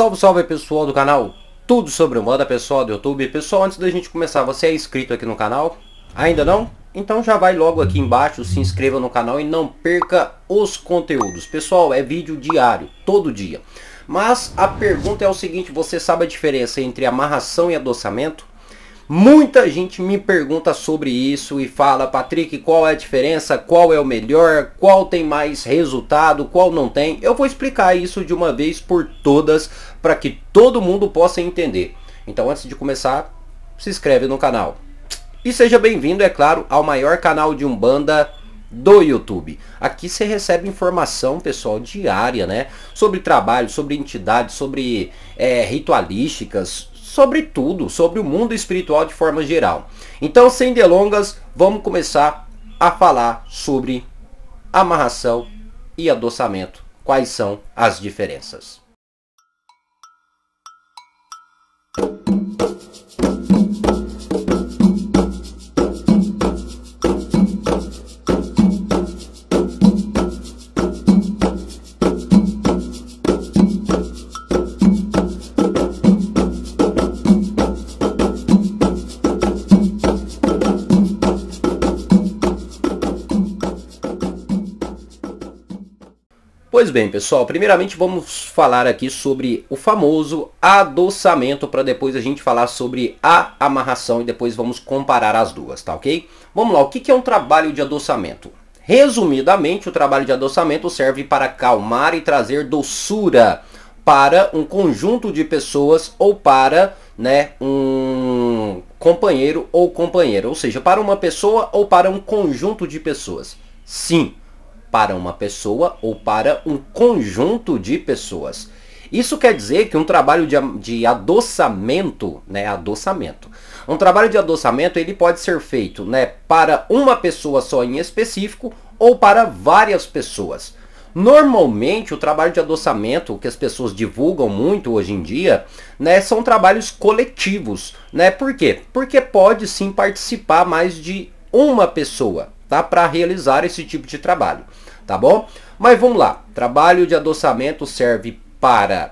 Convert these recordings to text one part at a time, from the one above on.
Salve, salve pessoal do canal Tudo Sobre moda pessoal do YouTube Pessoal, antes da gente começar, você é inscrito aqui no canal? Ainda não? Então já vai logo aqui embaixo, se inscreva no canal e não perca os conteúdos Pessoal, é vídeo diário, todo dia Mas a pergunta é o seguinte, você sabe a diferença entre amarração e adoçamento? Muita gente me pergunta sobre isso e fala, Patrick, qual é a diferença? Qual é o melhor? Qual tem mais resultado? Qual não tem? Eu vou explicar isso de uma vez por todas para que todo mundo possa entender. Então, antes de começar, se inscreve no canal. E seja bem-vindo, é claro, ao maior canal de Umbanda do YouTube. Aqui você recebe informação, pessoal, diária, né? Sobre trabalho, sobre entidades, sobre é, ritualísticas, sobre tudo, sobre o mundo espiritual de forma geral. Então, sem delongas, vamos começar a falar sobre amarração e adoçamento. Quais são as diferenças? Pois bem, pessoal, primeiramente vamos falar aqui sobre o famoso adoçamento para depois a gente falar sobre a amarração e depois vamos comparar as duas, tá ok? Vamos lá, o que é um trabalho de adoçamento? Resumidamente, o trabalho de adoçamento serve para calmar e trazer doçura para um conjunto de pessoas ou para né, um companheiro ou companheira, ou seja, para uma pessoa ou para um conjunto de pessoas. Sim, para uma pessoa ou para um conjunto de pessoas. Isso quer dizer que um trabalho de, de adoçamento, né, adoçamento, um trabalho de adoçamento ele pode ser feito, né, para uma pessoa só em específico ou para várias pessoas. Normalmente o trabalho de adoçamento que as pessoas divulgam muito hoje em dia, né, são trabalhos coletivos, né? Por quê? Porque pode sim participar mais de uma pessoa, tá, para realizar esse tipo de trabalho tá bom? Mas vamos lá. Trabalho de adoçamento serve para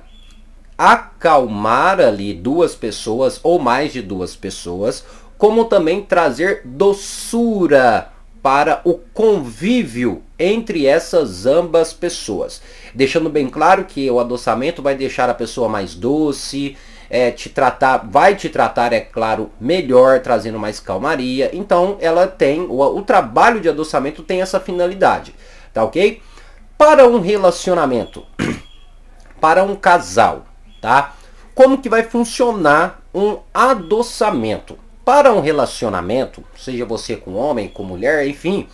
acalmar ali duas pessoas ou mais de duas pessoas, como também trazer doçura para o convívio entre essas ambas pessoas. Deixando bem claro que o adoçamento vai deixar a pessoa mais doce, é, te tratar, vai te tratar, é claro, melhor, trazendo mais calmaria. Então, ela tem o, o trabalho de adoçamento tem essa finalidade tá ok? Para um relacionamento, para um casal, tá? Como que vai funcionar um adoçamento? Para um relacionamento, seja você com homem, com mulher, enfim,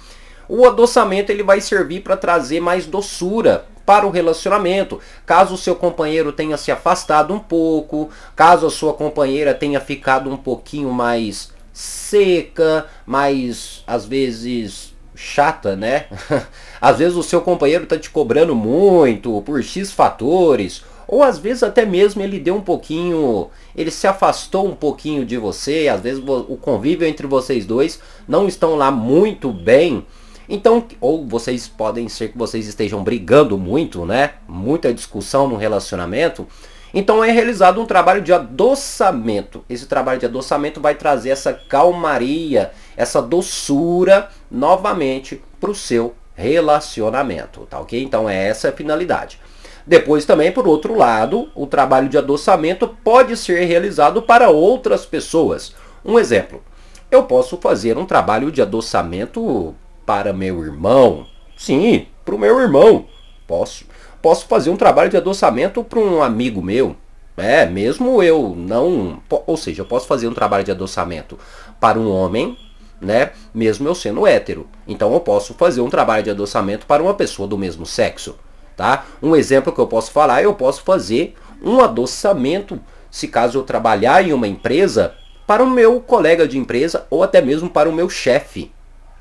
o adoçamento ele vai servir para trazer mais doçura para o relacionamento. Caso o seu companheiro tenha se afastado um pouco, caso a sua companheira tenha ficado um pouquinho mais seca, mais às vezes chata, né? às vezes o seu companheiro está te cobrando muito por X fatores, ou às vezes até mesmo ele deu um pouquinho, ele se afastou um pouquinho de você, às vezes o convívio entre vocês dois não estão lá muito bem. Então, ou vocês podem ser que vocês estejam brigando muito, né? Muita discussão no relacionamento. Então é realizado um trabalho de adoçamento. Esse trabalho de adoçamento vai trazer essa calmaria, essa doçura novamente para o seu relacionamento, tá ok? Então é essa a finalidade. Depois também, por outro lado, o trabalho de adoçamento pode ser realizado para outras pessoas. Um exemplo, eu posso fazer um trabalho de adoçamento para meu irmão. Sim, para o meu irmão. Posso posso fazer um trabalho de adoçamento para um amigo meu. É, mesmo eu não. Ou seja, eu posso fazer um trabalho de adoçamento para um homem, né? Mesmo eu sendo hétero. Então eu posso fazer um trabalho de adoçamento para uma pessoa do mesmo sexo. Tá? Um exemplo que eu posso falar, eu posso fazer um adoçamento, se caso eu trabalhar em uma empresa, para o meu colega de empresa ou até mesmo para o meu chefe.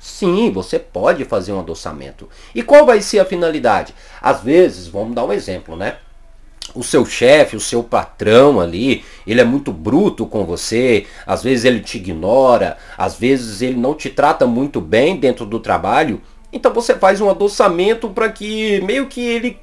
Sim, você pode fazer um adoçamento. E qual vai ser a finalidade? Às vezes, vamos dar um exemplo, né? o seu chefe, o seu patrão ali, ele é muito bruto com você, às vezes ele te ignora, às vezes ele não te trata muito bem dentro do trabalho, então você faz um adoçamento para que meio que ele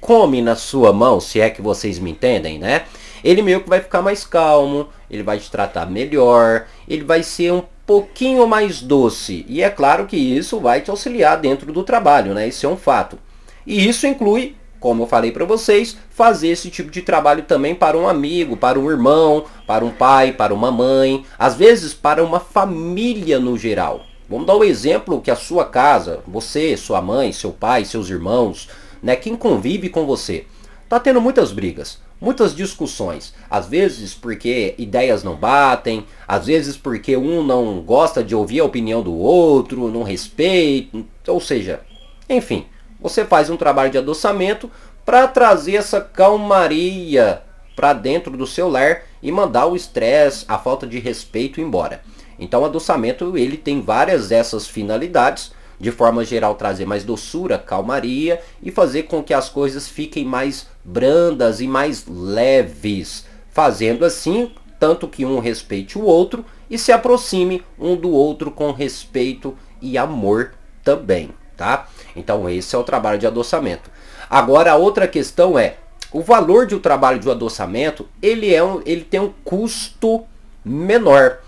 come na sua mão, se é que vocês me entendem, né? Ele meio que vai ficar mais calmo, ele vai te tratar melhor, ele vai ser um pouquinho mais doce. E é claro que isso vai te auxiliar dentro do trabalho, né? Isso é um fato. E isso inclui, como eu falei para vocês, fazer esse tipo de trabalho também para um amigo, para um irmão, para um pai, para uma mãe, às vezes para uma família no geral. Vamos dar o um exemplo que a sua casa, você, sua mãe, seu pai, seus irmãos, né, quem convive com você, tá tendo muitas brigas muitas discussões. Às vezes porque ideias não batem, às vezes porque um não gosta de ouvir a opinião do outro, não respeita, ou seja, enfim, você faz um trabalho de adoçamento para trazer essa calmaria para dentro do seu lar e mandar o estresse, a falta de respeito embora. Então, o adoçamento ele tem várias dessas finalidades, de forma geral trazer mais doçura, calmaria e fazer com que as coisas fiquem mais brandas e mais leves, fazendo assim tanto que um respeite o outro e se aproxime um do outro com respeito e amor também, tá? Então esse é o trabalho de adoçamento. Agora a outra questão é o valor de um trabalho de adoçamento ele é um, ele tem um custo menor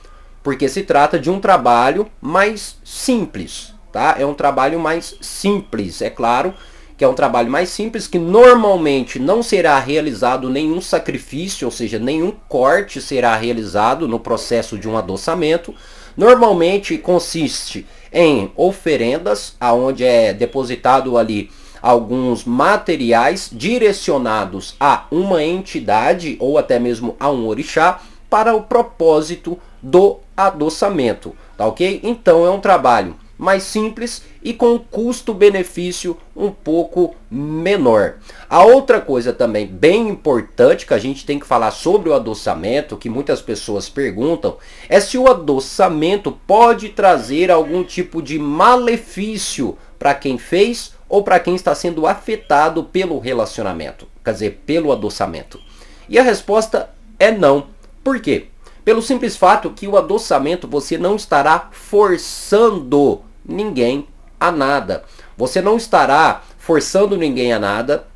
porque se trata de um trabalho mais simples, tá? É um trabalho mais simples, é claro que é um trabalho mais simples, que normalmente não será realizado nenhum sacrifício, ou seja, nenhum corte será realizado no processo de um adoçamento. Normalmente consiste em oferendas, aonde é depositado ali alguns materiais direcionados a uma entidade ou até mesmo a um orixá para o propósito do adoçamento, tá ok? Então é um trabalho mais simples e com custo-benefício um pouco menor. A outra coisa também bem importante que a gente tem que falar sobre o adoçamento, que muitas pessoas perguntam, é se o adoçamento pode trazer algum tipo de malefício para quem fez ou para quem está sendo afetado pelo relacionamento, quer dizer, pelo adoçamento. E a resposta é não. Por quê? Pelo simples fato que o adoçamento você não estará forçando ninguém a nada. Você não estará forçando ninguém a nada.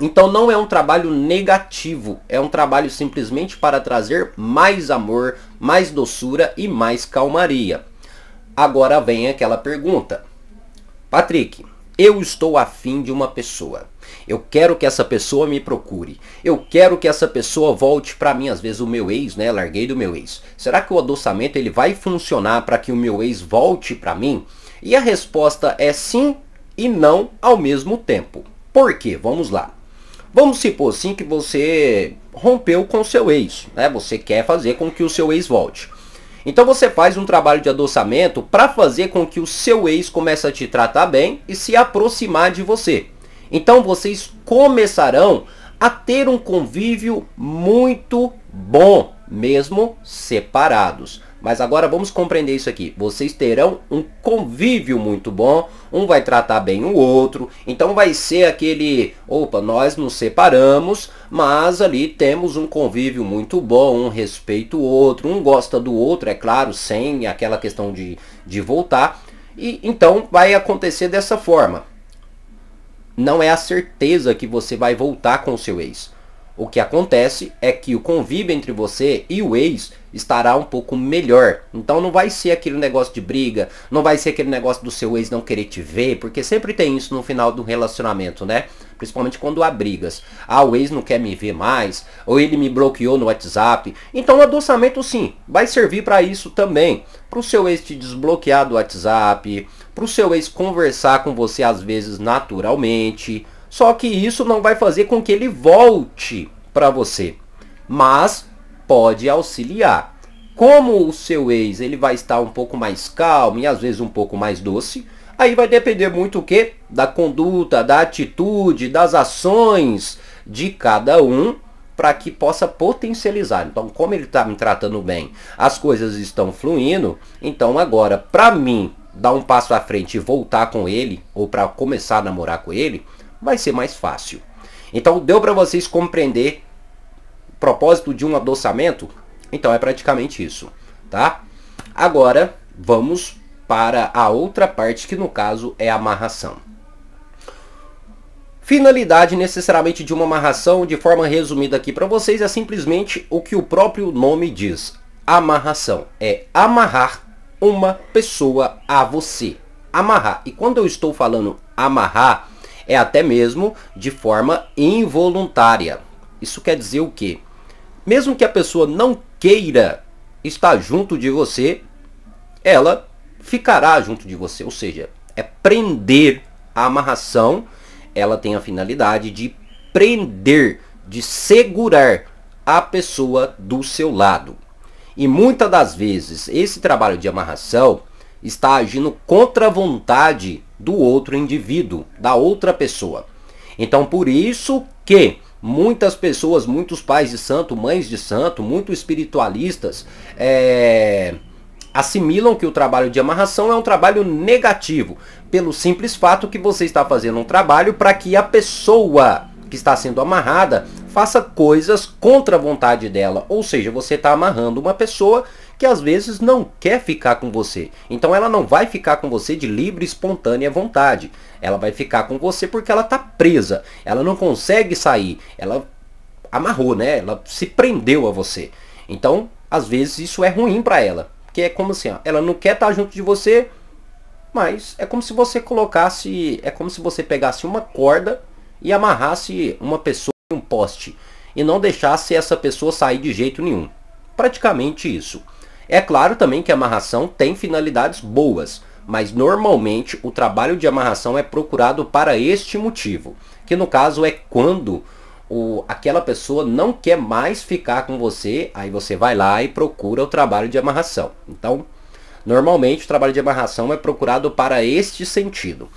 Então não é um trabalho negativo, é um trabalho simplesmente para trazer mais amor, mais doçura e mais calmaria. Agora vem aquela pergunta. Patrick, eu estou afim de uma pessoa. Eu quero que essa pessoa me procure. Eu quero que essa pessoa volte para mim. Às vezes o meu ex, né? Larguei do meu ex. Será que o adoçamento ele vai funcionar para que o meu ex volte para mim? E a resposta é sim e não ao mesmo tempo. Por quê? Vamos lá. Vamos supor sim que você rompeu com seu ex, né? Você quer fazer com que o seu ex volte. Então você faz um trabalho de adoçamento para fazer com que o seu ex comece a te tratar bem e se aproximar de você. Então vocês começarão a ter um convívio muito bom, mesmo separados. Mas agora vamos compreender isso aqui. Vocês terão um convívio muito bom, um vai tratar bem o outro, então vai ser aquele, opa, nós nos separamos, mas ali temos um convívio muito bom, um respeita o outro, um gosta do outro, é claro, sem aquela questão de, de voltar. E então vai acontecer dessa forma. Não é a certeza que você vai voltar com o seu ex. O que acontece é que o convívio entre você e o ex estará um pouco melhor. Então não vai ser aquele negócio de briga, não vai ser aquele negócio do seu ex não querer te ver, porque sempre tem isso no final do relacionamento, né? Principalmente quando há brigas. Ah, o ex não quer me ver mais, ou ele me bloqueou no WhatsApp. Então o adoçamento sim, vai servir para isso também. Para o seu ex te desbloquear do WhatsApp, para o seu ex conversar com você às vezes naturalmente. Só que isso não vai fazer com que ele volte para você. Mas pode auxiliar. Como o seu ex ele vai estar um pouco mais calmo e às vezes um pouco mais doce, aí vai depender muito o que? Da conduta, da atitude, das ações de cada um para que possa potencializar. Então, como ele está me tratando bem, as coisas estão fluindo, então agora, para mim, dar um passo à frente e voltar com ele, ou para começar a namorar com ele, vai ser mais fácil. Então, deu para vocês compreender propósito de um adoçamento? Então é praticamente isso, tá? Agora vamos para a outra parte que no caso é a amarração. Finalidade necessariamente de uma amarração, de forma resumida aqui para vocês, é simplesmente o que o próprio nome diz. Amarração é amarrar uma pessoa a você. Amarrar. E quando eu estou falando amarrar, é até mesmo de forma involuntária. Isso quer dizer o quê? mesmo que a pessoa não queira estar junto de você, ela ficará junto de você. Ou seja, é prender a amarração. Ela tem a finalidade de prender, de segurar a pessoa do seu lado. E muitas das vezes esse trabalho de amarração está agindo contra a vontade do outro indivíduo, da outra pessoa. Então por isso que muitas pessoas, muitos pais de santo, mães de santo, muitos espiritualistas é, assimilam que o trabalho de amarração é um trabalho negativo, pelo simples fato que você está fazendo um trabalho para que a pessoa que está sendo amarrada faça coisas contra a vontade dela, ou seja, você está amarrando uma pessoa que às vezes não quer ficar com você. Então ela não vai ficar com você de livre, espontânea vontade. Ela vai ficar com você porque ela está presa. Ela não consegue sair. Ela amarrou, né? Ela se prendeu a você. Então, às vezes isso é ruim para ela, porque é como assim, ó, ela não quer estar tá junto de você, mas é como se você colocasse, é como se você pegasse uma corda e amarrasse uma pessoa em um poste e não deixasse essa pessoa sair de jeito nenhum. Praticamente isso. É claro também que a amarração tem finalidades boas, mas normalmente o trabalho de amarração é procurado para este motivo, que no caso é quando o, aquela pessoa não quer mais ficar com você, aí você vai lá e procura o trabalho de amarração. Então, normalmente o trabalho de amarração é procurado para este sentido.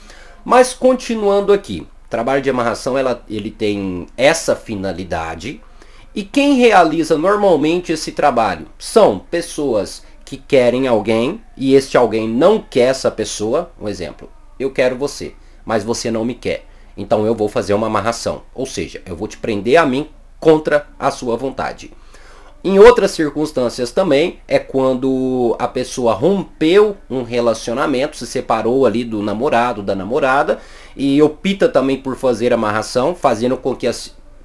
Mas continuando aqui, trabalho de amarração ela, ele tem essa finalidade e quem realiza normalmente esse trabalho? São pessoas que querem alguém e este alguém não quer essa pessoa. Um exemplo, eu quero você, mas você não me quer. Então eu vou fazer uma amarração, ou seja, eu vou te prender a mim contra a sua vontade. Em outras circunstâncias também é quando a pessoa rompeu um relacionamento, se separou ali do namorado, da namorada, e opta também por fazer amarração, fazendo com que a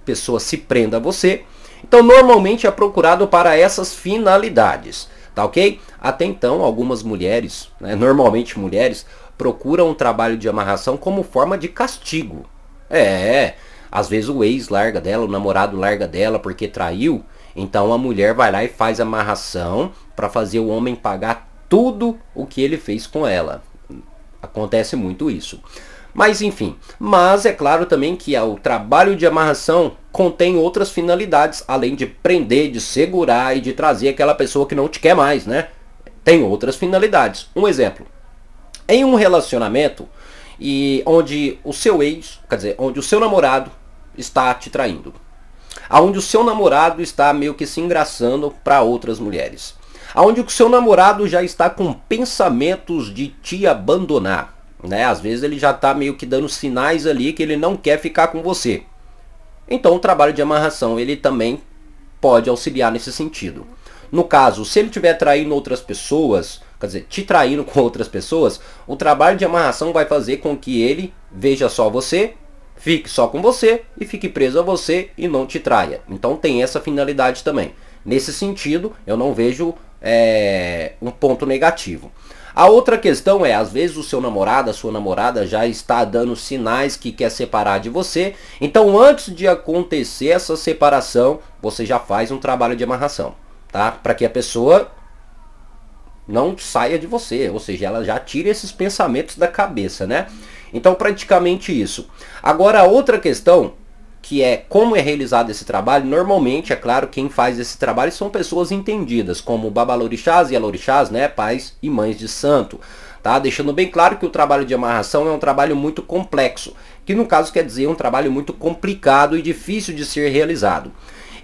pessoa se prenda a você. Então, normalmente é procurado para essas finalidades, tá ok? Até então, algumas mulheres, né, normalmente mulheres, procuram o trabalho de amarração como forma de castigo. É, às vezes o ex larga dela, o namorado larga dela porque traiu. Então a mulher vai lá e faz amarração para fazer o homem pagar tudo o que ele fez com ela. Acontece muito isso. Mas enfim, mas é claro também que o trabalho de amarração contém outras finalidades, além de prender, de segurar e de trazer aquela pessoa que não te quer mais, né? Tem outras finalidades. Um exemplo. Em um relacionamento e onde o seu ex, quer dizer, onde o seu namorado está te traindo, aonde o seu namorado está meio que se engraçando para outras mulheres, aonde o seu namorado já está com pensamentos de te abandonar, né? Às vezes ele já está meio que dando sinais ali que ele não quer ficar com você. Então o trabalho de amarração ele também pode auxiliar nesse sentido. No caso, se ele estiver traindo outras pessoas, quer dizer, te traindo com outras pessoas, o trabalho de amarração vai fazer com que ele veja só você, fique só com você e fique preso a você e não te traia. Então tem essa finalidade também. Nesse sentido, eu não vejo é, um ponto negativo. A outra questão é, às vezes o seu namorado, a sua namorada já está dando sinais que quer separar de você. Então, antes de acontecer essa separação, você já faz um trabalho de amarração, tá? Para que a pessoa não saia de você, ou seja, ela já tira esses pensamentos da cabeça, né? Então, praticamente isso. Agora, a outra questão que é como é realizado esse trabalho, normalmente, é claro, quem faz esse trabalho são pessoas entendidas, como babalorixás e alorixás, né, pais e mães de santo. Tá? Deixando bem claro que o trabalho de amarração é um trabalho muito complexo, que no caso quer dizer um trabalho muito complicado e difícil de ser realizado.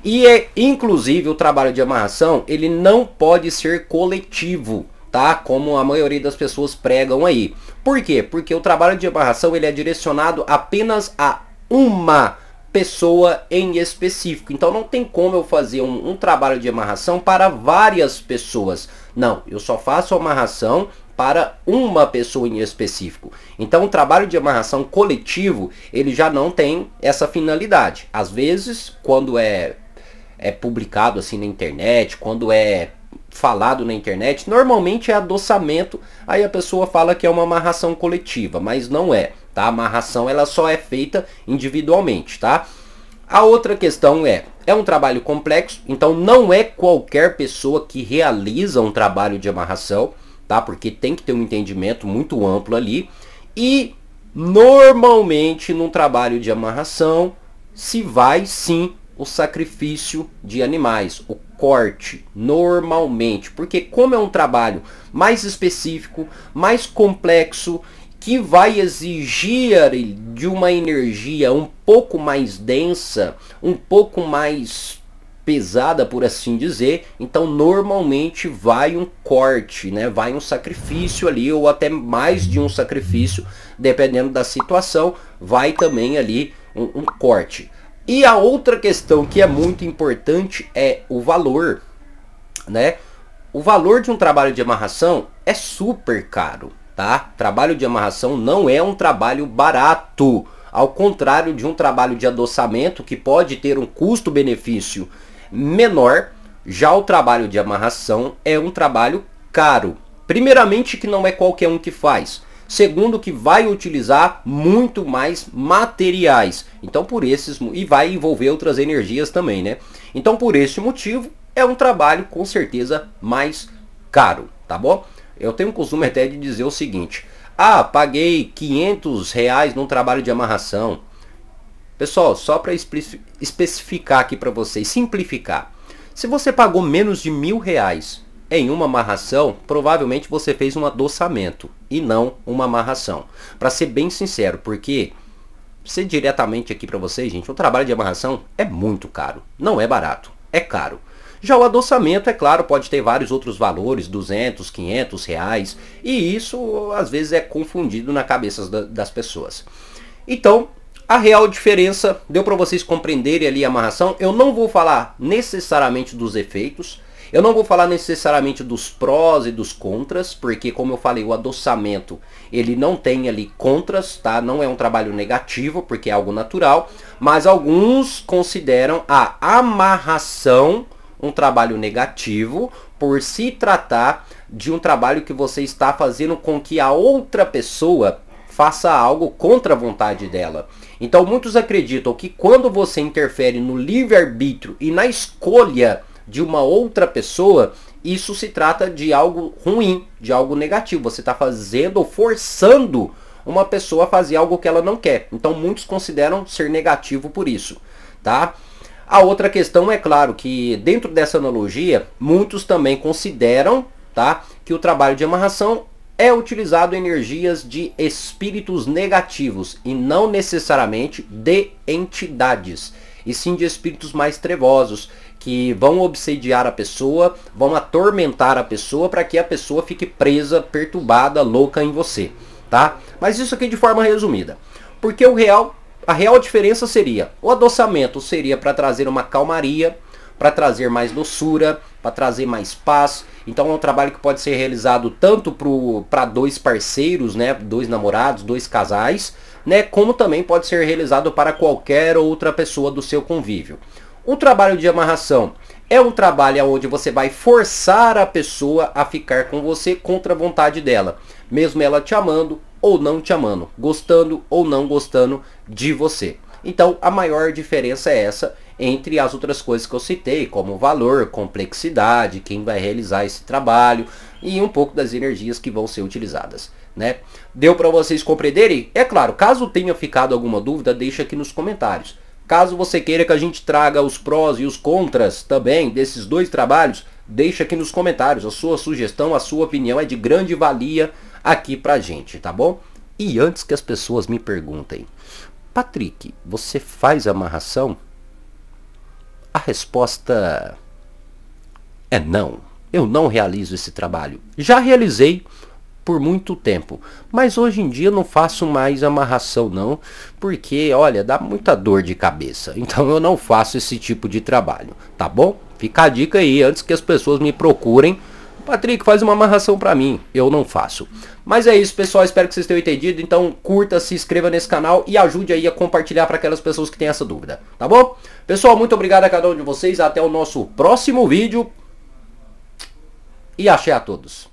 E é, inclusive o trabalho de amarração, ele não pode ser coletivo, tá? Como a maioria das pessoas pregam aí. Por quê? Porque o trabalho de amarração ele é direcionado apenas a uma pessoa em específico. Então não tem como eu fazer um, um trabalho de amarração para várias pessoas. Não, eu só faço amarração para uma pessoa em específico. Então o trabalho de amarração coletivo, ele já não tem essa finalidade. Às vezes, quando é é publicado assim na internet, quando é falado na internet, normalmente é adoçamento, aí a pessoa fala que é uma amarração coletiva, mas não é tá? A amarração ela só é feita individualmente, tá? A outra questão é, é um trabalho complexo, então não é qualquer pessoa que realiza um trabalho de amarração, tá? Porque tem que ter um entendimento muito amplo ali. E normalmente num trabalho de amarração se vai sim o sacrifício de animais, o corte, normalmente, porque como é um trabalho mais específico, mais complexo que vai exigir de uma energia um pouco mais densa, um pouco mais pesada, por assim dizer. Então, normalmente vai um corte, né? Vai um sacrifício ali ou até mais de um sacrifício, dependendo da situação, vai também ali um, um corte. E a outra questão que é muito importante é o valor, né? O valor de um trabalho de amarração é super caro tá? Trabalho de amarração não é um trabalho barato, ao contrário de um trabalho de adoçamento que pode ter um custo-benefício menor, já o trabalho de amarração é um trabalho caro. Primeiramente que não é qualquer um que faz. Segundo que vai utilizar muito mais materiais. Então por esses e vai envolver outras energias também, né? Então por esse motivo é um trabalho com certeza mais caro, tá bom? Eu tenho um costume até de dizer o seguinte: ah, paguei 500 reais num trabalho de amarração. Pessoal, só para especificar aqui para vocês, simplificar. Se você pagou menos de mil reais em uma amarração, provavelmente você fez um adoçamento e não uma amarração. Para ser bem sincero, porque ser diretamente aqui para vocês, gente, o trabalho de amarração é muito caro. Não é barato, é caro. Já o adoçamento, é claro, pode ter vários outros valores, 200, 500 reais, e isso às vezes é confundido na cabeça das pessoas. Então, a real diferença, deu para vocês compreenderem ali a amarração, eu não vou falar necessariamente dos efeitos, eu não vou falar necessariamente dos prós e dos contras, porque como eu falei, o adoçamento, ele não tem ali contras, tá? Não é um trabalho negativo, porque é algo natural, mas alguns consideram a amarração um trabalho negativo por se tratar de um trabalho que você está fazendo com que a outra pessoa faça algo contra a vontade dela. Então muitos acreditam que quando você interfere no livre-arbítrio e na escolha de uma outra pessoa, isso se trata de algo ruim, de algo negativo. Você está fazendo ou forçando uma pessoa a fazer algo que ela não quer. Então muitos consideram ser negativo por isso, tá? A outra questão é claro que dentro dessa analogia, muitos também consideram tá, que o trabalho de amarração é utilizado energias de espíritos negativos e não necessariamente de entidades, e sim de espíritos mais trevosos que vão obsediar a pessoa, vão atormentar a pessoa para que a pessoa fique presa, perturbada, louca em você, tá? Mas isso aqui de forma resumida. Porque o real a real diferença seria, o adoçamento seria para trazer uma calmaria, para trazer mais doçura, para trazer mais paz. Então é um trabalho que pode ser realizado tanto para dois parceiros, né, dois namorados, dois casais, né, como também pode ser realizado para qualquer outra pessoa do seu convívio. O trabalho de amarração é um trabalho onde você vai forçar a pessoa a ficar com você contra a vontade dela, mesmo ela te amando, ou não te amando, gostando ou não gostando de você. Então a maior diferença é essa entre as outras coisas que eu citei, como valor, complexidade, quem vai realizar esse trabalho e um pouco das energias que vão ser utilizadas, né? Deu para vocês compreenderem? É claro, caso tenha ficado alguma dúvida, deixa aqui nos comentários. Caso você queira que a gente traga os prós e os contras também desses dois trabalhos, deixa aqui nos comentários. A sua sugestão, a sua opinião é de grande valia aqui pra gente, tá bom? E antes que as pessoas me perguntem, Patrick, você faz amarração? A resposta é não. Eu não realizo esse trabalho. Já realizei por muito tempo, mas hoje em dia não faço mais amarração não, porque olha, dá muita dor de cabeça. Então eu não faço esse tipo de trabalho, tá bom? Fica a dica aí antes que as pessoas me procurem Patrick, faz uma amarração para mim. Eu não faço. Mas é isso, pessoal. Espero que vocês tenham entendido. Então, curta, se inscreva nesse canal e ajude aí a compartilhar para aquelas pessoas que têm essa dúvida. Tá bom? Pessoal, muito obrigado a cada um de vocês. Até o nosso próximo vídeo. E achei a todos.